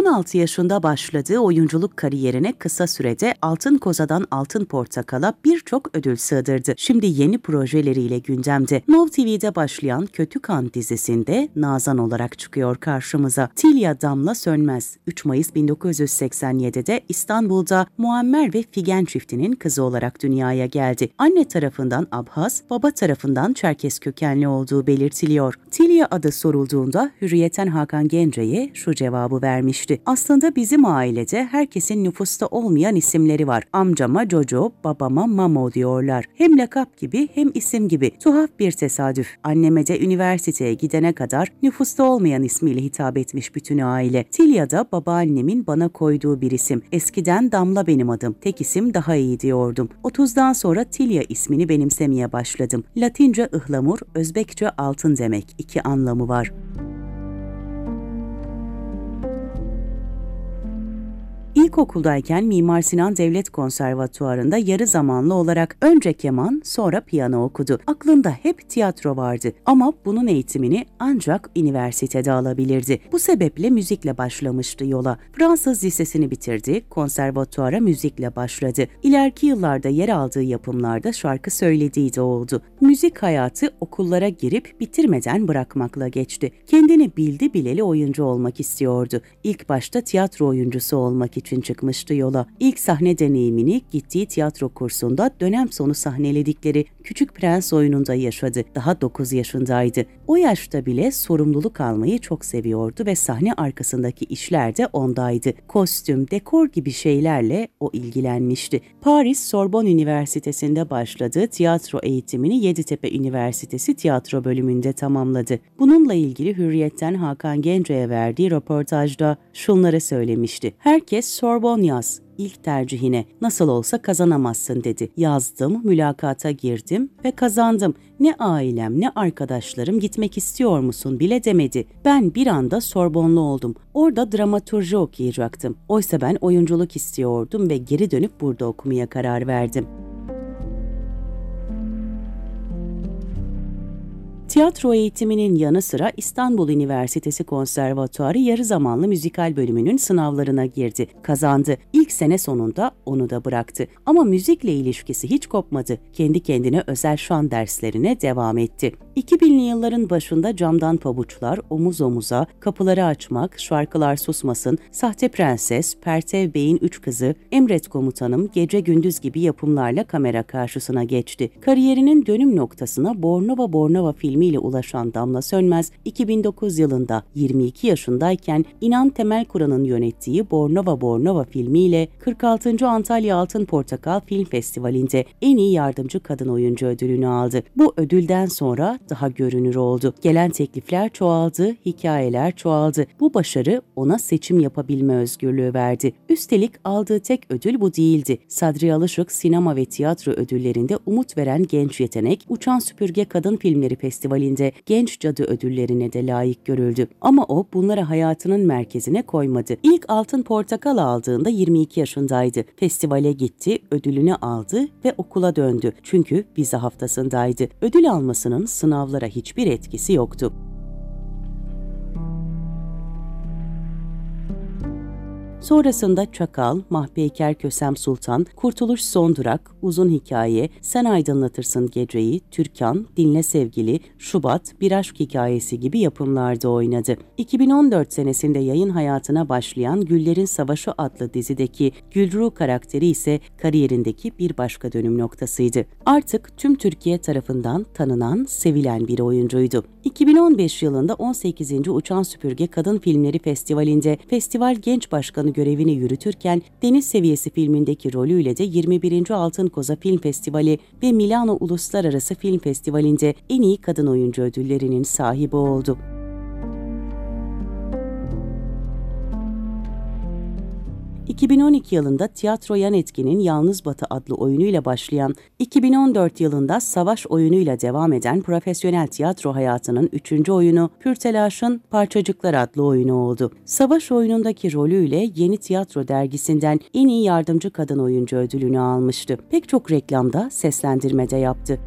16 yaşında başladığı oyunculuk kariyerine kısa sürede Altın Koza'dan Altın Portakal'a birçok ödül sığdırdı. Şimdi yeni projeleriyle gündemde. Nov TV'de başlayan Kötü Kan dizisinde Nazan olarak çıkıyor karşımıza. Tilya Damla Sönmez, 3 Mayıs 1987'de İstanbul'da Muammer ve Figen çiftinin kızı olarak dünyaya geldi. Anne tarafından Abhaz, baba tarafından Çerkes kökenli olduğu belirtiliyor. Tilya adı sorulduğunda Hürriyeten Hakan Gence'ye şu cevabı vermişti geçti. Aslında bizim ailede herkesin nüfusta olmayan isimleri var. Amcama Coco, babama Mamo diyorlar. Hem lakap gibi hem isim gibi. Tuhaf bir tesadüf. Anneme de üniversiteye gidene kadar nüfusta olmayan ismiyle hitap etmiş bütün aile. Tilya da babaannemin bana koyduğu bir isim. Eskiden Damla benim adım. Tek isim daha iyi diyordum. 30'dan sonra Tilya ismini benimsemeye başladım. Latince ıhlamur, Özbekçe altın demek. İki anlamı var. İlkokuldayken Mimar Sinan Devlet Konservatuvarı'nda yarı zamanlı olarak önce keman sonra piyano okudu. Aklında hep tiyatro vardı ama bunun eğitimini ancak üniversitede alabilirdi. Bu sebeple müzikle başlamıştı yola. Fransız lisesini bitirdi, konservatuara müzikle başladı. İleriki yıllarda yer aldığı yapımlarda şarkı söylediği de oldu. Müzik hayatı okullara girip bitirmeden bırakmakla geçti. Kendini bildi bileli oyuncu olmak istiyordu. İlk başta tiyatro oyuncusu olmak için çıkmıştı yola. İlk sahne deneyimini gittiği tiyatro kursunda dönem sonu sahneledikleri Küçük Prens oyununda yaşadı. Daha 9 yaşındaydı. O yaşta bile sorumluluk almayı çok seviyordu ve sahne arkasındaki işler de ondaydı. Kostüm, dekor gibi şeylerle o ilgilenmişti. Paris Sorbonne Üniversitesi'nde başladığı tiyatro eğitimini Yeditepe Üniversitesi tiyatro bölümünde tamamladı. Bununla ilgili Hürriyet'ten Hakan Gence'ye verdiği röportajda şunları söylemişti. Herkes Sorbon yaz, ilk tercihine nasıl olsa kazanamazsın dedi. Yazdım, mülakata girdim ve kazandım. Ne ailem ne arkadaşlarım gitmek istiyor musun bile demedi. Ben bir anda Sorbonlu oldum. Orada dramaturji okuyacaktım. Oysa ben oyunculuk istiyordum ve geri dönüp burada okumaya karar verdim.'' Tiyatro eğitiminin yanı sıra İstanbul Üniversitesi Konservatuarı yarı zamanlı müzikal bölümünün sınavlarına girdi. Kazandı. İlk sene sonunda onu da bıraktı. Ama müzikle ilişkisi hiç kopmadı. Kendi kendine özel şan derslerine devam etti. 2000'li yılların başında camdan pabuçlar, omuz omuza, kapıları açmak, şarkılar susmasın, sahte prenses, Pertev Bey'in üç kızı, Emret Komutanım, Gece Gündüz gibi yapımlarla kamera karşısına geçti. Kariyerinin dönüm noktasına Bornova Bornova filmi ile ulaşan Damla Sönmez, 2009 yılında 22 yaşındayken İnan Temel Kur'an'ın yönettiği Bornova Bornova filmiyle 46. Antalya Altın Portakal Film Festivali'nde en iyi yardımcı kadın oyuncu ödülünü aldı. Bu ödülden sonra daha görünür oldu. Gelen teklifler çoğaldı, hikayeler çoğaldı. Bu başarı ona seçim yapabilme özgürlüğü verdi. Üstelik aldığı tek ödül bu değildi. Sadri Alışık sinema ve tiyatro ödüllerinde umut veren genç yetenek, Uçan Süpürge Kadın Filmleri Festivali Festivali'nde Genç Cadı ödüllerine de layık görüldü. Ama o bunları hayatının merkezine koymadı. İlk Altın Portakal aldığında 22 yaşındaydı. Festivale gitti, ödülünü aldı ve okula döndü. Çünkü vize haftasındaydı. Ödül almasının sınavlara hiçbir etkisi yoktu. Sonrasında Çakal, Mahpeyker Kösem Sultan, Kurtuluş Son Durak, Uzun Hikaye, Sen Aydınlatırsın Geceyi, Türkan, Dinle Sevgili, Şubat, Bir Aşk Hikayesi gibi yapımlarda oynadı. 2014 senesinde yayın hayatına başlayan Güllerin Savaşı adlı dizideki Gülru karakteri ise kariyerindeki bir başka dönüm noktasıydı. Artık tüm Türkiye tarafından tanınan, sevilen bir oyuncuydu. 2015 yılında 18. Uçan Süpürge Kadın Filmleri Festivali'nde Festival Genç Başkanı Başkanı görevini yürütürken Deniz Seviyesi filmindeki rolüyle de 21. Altın Koza Film Festivali ve Milano Uluslararası Film Festivali'nde en iyi kadın oyuncu ödüllerinin sahibi oldu. 2012 yılında Tiyatro Yan Etkin'in Yalnız Batı adlı oyunuyla başlayan, 2014 yılında Savaş oyunuyla devam eden profesyonel tiyatro hayatının üçüncü oyunu Pürtelaş'ın Parçacıklar adlı oyunu oldu. Savaş oyunundaki rolüyle Yeni Tiyatro dergisinden en iyi yardımcı kadın oyuncu ödülünü almıştı. Pek çok reklamda seslendirmede yaptı.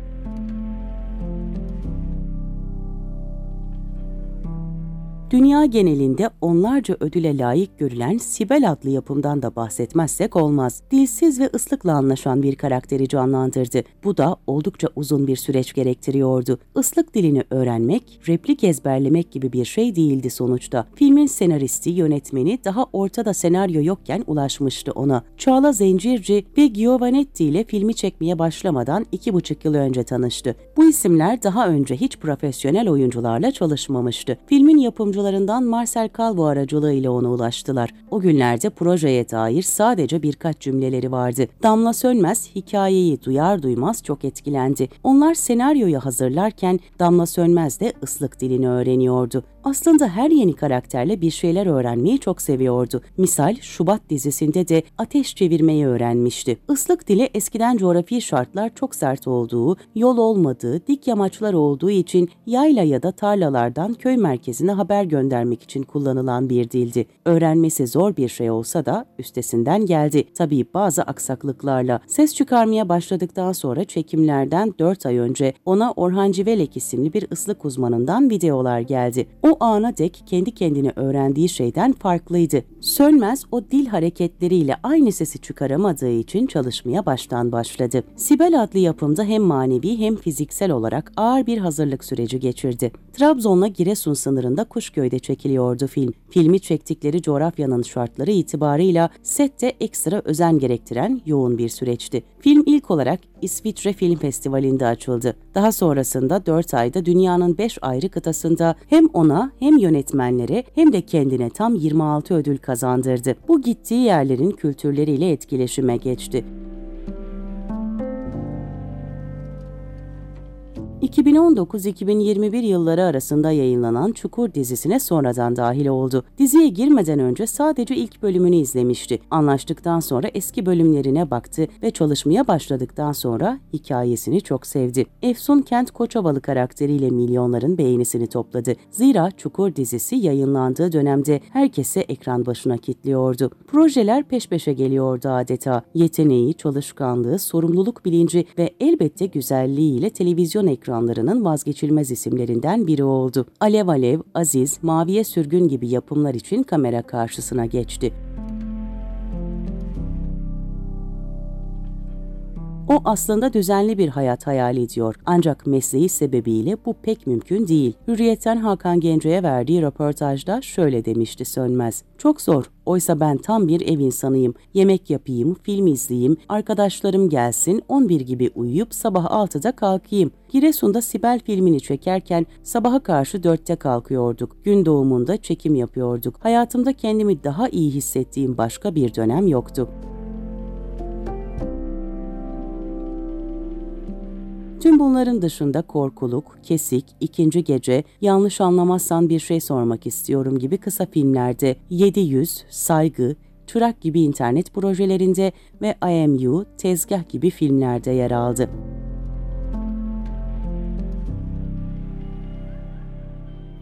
dünya genelinde onlarca ödüle layık görülen Sibel adlı yapımdan da bahsetmezsek olmaz. Dilsiz ve ıslıkla anlaşan bir karakteri canlandırdı. Bu da oldukça uzun bir süreç gerektiriyordu. Islık dilini öğrenmek, replik ezberlemek gibi bir şey değildi sonuçta. Filmin senaristi, yönetmeni daha ortada senaryo yokken ulaşmıştı ona. Çağla Zencirci ve Giovanetti ile filmi çekmeye başlamadan iki buçuk yıl önce tanıştı. Bu isimler daha önce hiç profesyonel oyuncularla çalışmamıştı. Filmin yapımcıları yardımcılarından Marcel Calvo aracılığıyla ona ulaştılar. O günlerde projeye dair sadece birkaç cümleleri vardı. Damla Sönmez hikayeyi duyar duymaz çok etkilendi. Onlar senaryoyu hazırlarken Damla Sönmez de ıslık dilini öğreniyordu. Aslında her yeni karakterle bir şeyler öğrenmeyi çok seviyordu. Misal Şubat dizisinde de ateş çevirmeyi öğrenmişti. Islık dili eskiden coğrafi şartlar çok sert olduğu, yol olmadığı, dik yamaçlar olduğu için yayla ya da tarlalardan köy merkezine haber göndermek için kullanılan bir dildi. Öğrenmesi zor bir şey olsa da üstesinden geldi. Tabii bazı aksaklıklarla. Ses çıkarmaya başladıktan sonra çekimlerden 4 ay önce ona Orhan Civelek isimli bir ıslık uzmanından videolar geldi. O ana dek kendi kendini öğrendiği şeyden farklıydı. Sönmez o dil hareketleriyle aynı sesi çıkaramadığı için çalışmaya baştan başladı. Sibel adlı yapımda hem manevi hem fiziksel olarak ağır bir hazırlık süreci geçirdi. Trabzon'la Giresun sınırında kuş Kadıköy'de çekiliyordu film. Filmi çektikleri coğrafyanın şartları itibarıyla sette ekstra özen gerektiren yoğun bir süreçti. Film ilk olarak İsviçre Film Festivali'nde açıldı. Daha sonrasında 4 ayda dünyanın 5 ayrı kıtasında hem ona hem yönetmenlere hem de kendine tam 26 ödül kazandırdı. Bu gittiği yerlerin kültürleriyle etkileşime geçti. 2019-2021 yılları arasında yayınlanan Çukur dizisine sonradan dahil oldu. Diziye girmeden önce sadece ilk bölümünü izlemişti. Anlaştıktan sonra eski bölümlerine baktı ve çalışmaya başladıktan sonra hikayesini çok sevdi. Efsun Kent Koçovalı karakteriyle milyonların beğenisini topladı. Zira Çukur dizisi yayınlandığı dönemde herkese ekran başına kitliyordu. Projeler peş peşe geliyordu adeta. Yeteneği, çalışkanlığı, sorumluluk bilinci ve elbette güzelliğiyle televizyon ekranı akranlarının vazgeçilmez isimlerinden biri oldu. Alev Alev, Aziz, Maviye Sürgün gibi yapımlar için kamera karşısına geçti. O aslında düzenli bir hayat hayal ediyor. Ancak mesleği sebebiyle bu pek mümkün değil. Hürriyet'ten Hakan Gence'ye verdiği röportajda şöyle demişti Sönmez. Çok zor. Oysa ben tam bir ev insanıyım. Yemek yapayım, film izleyeyim, arkadaşlarım gelsin, 11 gibi uyuyup sabah 6'da kalkayım. Giresun'da Sibel filmini çekerken sabaha karşı 4'te kalkıyorduk. Gün doğumunda çekim yapıyorduk. Hayatımda kendimi daha iyi hissettiğim başka bir dönem yoktu. Tüm bunların dışında korkuluk, kesik, ikinci gece, yanlış anlamazsan bir şey sormak istiyorum gibi kısa filmlerde 700, saygı, çırak gibi internet projelerinde ve IMU, tezgah gibi filmlerde yer aldı.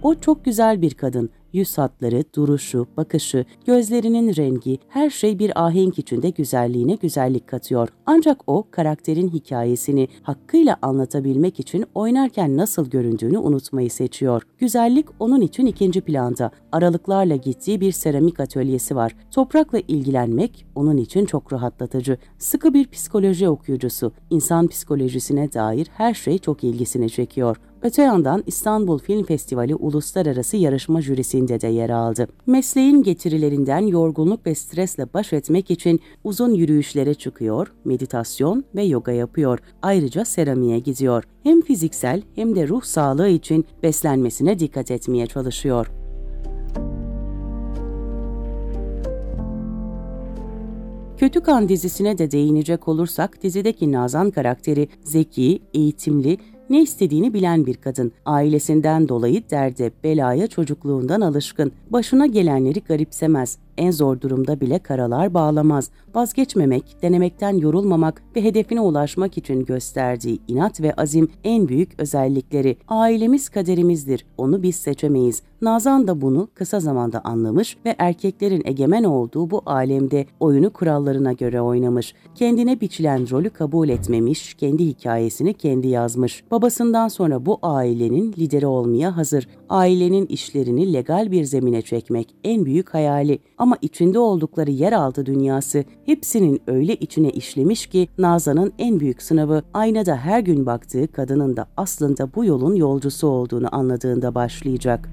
O çok güzel bir kadın Yüz hatları, duruşu, bakışı, gözlerinin rengi, her şey bir ahenk içinde güzelliğine güzellik katıyor. Ancak o karakterin hikayesini hakkıyla anlatabilmek için oynarken nasıl göründüğünü unutmayı seçiyor. Güzellik onun için ikinci planda. Aralıklarla gittiği bir seramik atölyesi var. Toprakla ilgilenmek onun için çok rahatlatıcı. Sıkı bir psikoloji okuyucusu, insan psikolojisine dair her şey çok ilgisini çekiyor. Öte yandan İstanbul Film Festivali uluslararası yarışma jürisinde de yer aldı. Mesleğin getirilerinden yorgunluk ve stresle baş etmek için uzun yürüyüşlere çıkıyor, meditasyon ve yoga yapıyor. Ayrıca seramiğe gidiyor. Hem fiziksel hem de ruh sağlığı için beslenmesine dikkat etmeye çalışıyor. Kötü Kan dizisine de değinecek olursak dizideki Nazan karakteri zeki, eğitimli ne istediğini bilen bir kadın. Ailesinden dolayı derde, belaya çocukluğundan alışkın. Başına gelenleri garipsemez. En zor durumda bile karalar bağlamaz. Vazgeçmemek, denemekten yorulmamak ve hedefine ulaşmak için gösterdiği inat ve azim en büyük özellikleri. Ailemiz kaderimizdir, onu biz seçemeyiz. Nazan da bunu kısa zamanda anlamış ve erkeklerin egemen olduğu bu alemde oyunu kurallarına göre oynamış. Kendine biçilen rolü kabul etmemiş, kendi hikayesini kendi yazmış. Babasından sonra bu ailenin lideri olmaya hazır. Ailenin işlerini legal bir zemine çekmek en büyük hayali ama içinde oldukları yeraltı dünyası hepsinin öyle içine işlemiş ki Nazan'ın en büyük sınavı aynada her gün baktığı kadının da aslında bu yolun yolcusu olduğunu anladığında başlayacak.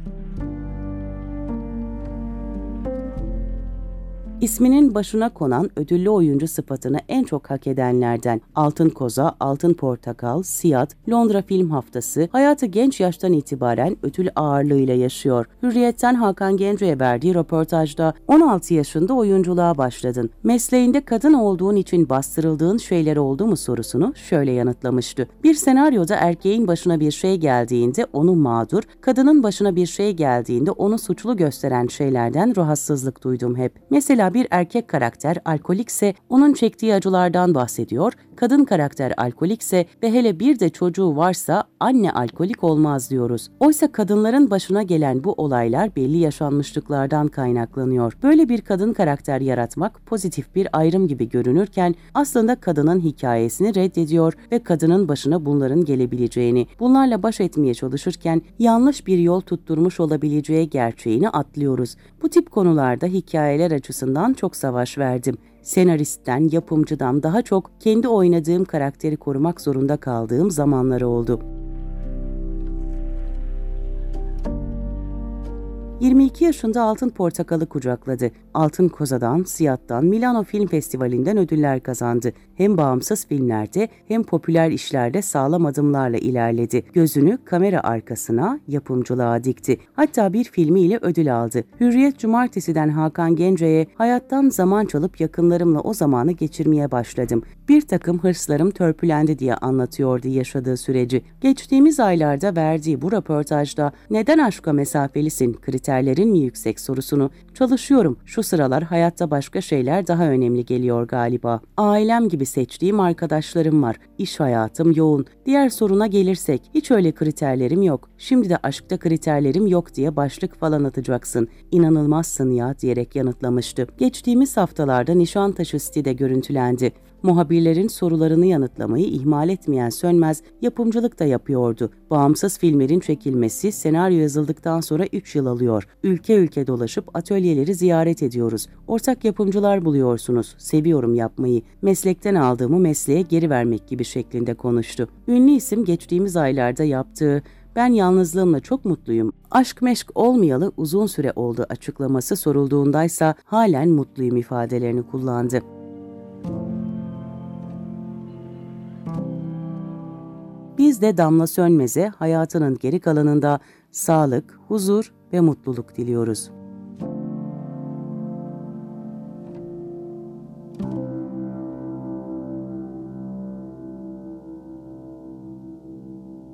İsminin başına konan ödüllü oyuncu sıfatını en çok hak edenlerden Altın Koza, Altın Portakal, Siyat, Londra Film Haftası hayatı genç yaştan itibaren ödül ağırlığıyla yaşıyor. Hürriyet'ten Hakan Genco'ya verdiği röportajda 16 yaşında oyunculuğa başladın. Mesleğinde kadın olduğun için bastırıldığın şeyler oldu mu sorusunu şöyle yanıtlamıştı. Bir senaryoda erkeğin başına bir şey geldiğinde onu mağdur, kadının başına bir şey geldiğinde onu suçlu gösteren şeylerden rahatsızlık duydum hep. Mesela bir erkek karakter alkolikse onun çektiği acılardan bahsediyor Kadın karakter alkolikse ve hele bir de çocuğu varsa anne alkolik olmaz diyoruz. Oysa kadınların başına gelen bu olaylar belli yaşanmışlıklardan kaynaklanıyor. Böyle bir kadın karakter yaratmak pozitif bir ayrım gibi görünürken aslında kadının hikayesini reddediyor ve kadının başına bunların gelebileceğini, bunlarla baş etmeye çalışırken yanlış bir yol tutturmuş olabileceği gerçeğini atlıyoruz. Bu tip konularda hikayeler açısından çok savaş verdim. Senaristten, yapımcıdan daha çok kendi oynadığım karakteri korumak zorunda kaldığım zamanları oldu.'' 22 yaşında Altın Portakal'ı kucakladı. Altın Koza'dan, Siyat'tan, Milano Film Festivali'nden ödüller kazandı. Hem bağımsız filmlerde hem popüler işlerde sağlam adımlarla ilerledi. Gözünü kamera arkasına, yapımcılığa dikti. Hatta bir filmiyle ödül aldı. Hürriyet Cumartesi'den Hakan Gence'ye hayattan zaman çalıp yakınlarımla o zamanı geçirmeye başladım. Bir takım hırslarım törpülendi diye anlatıyordu yaşadığı süreci. Geçtiğimiz aylarda verdiği bu röportajda neden aşka mesafelisin kriter karakterlerin mi yüksek sorusunu çalışıyorum. Şu sıralar hayatta başka şeyler daha önemli geliyor galiba. Ailem gibi seçtiğim arkadaşlarım var. İş hayatım yoğun. Diğer soruna gelirsek hiç öyle kriterlerim yok. Şimdi de aşkta kriterlerim yok diye başlık falan atacaksın. İnanılmazsın ya diyerek yanıtlamıştı. Geçtiğimiz haftalarda Nişantaşı sitede görüntülendi muhabirlerin sorularını yanıtlamayı ihmal etmeyen Sönmez yapımcılık da yapıyordu. Bağımsız filmlerin çekilmesi senaryo yazıldıktan sonra 3 yıl alıyor. Ülke ülke dolaşıp atölyeleri ziyaret ediyoruz. Ortak yapımcılar buluyorsunuz. Seviyorum yapmayı. Meslekten aldığımı mesleğe geri vermek gibi şeklinde konuştu. Ünlü isim geçtiğimiz aylarda yaptığı ben yalnızlığımla çok mutluyum. Aşk meşk olmayalı uzun süre oldu açıklaması sorulduğundaysa halen mutluyum ifadelerini kullandı. Biz de Damla Sönmez'e hayatının geri kalanında sağlık, huzur ve mutluluk diliyoruz.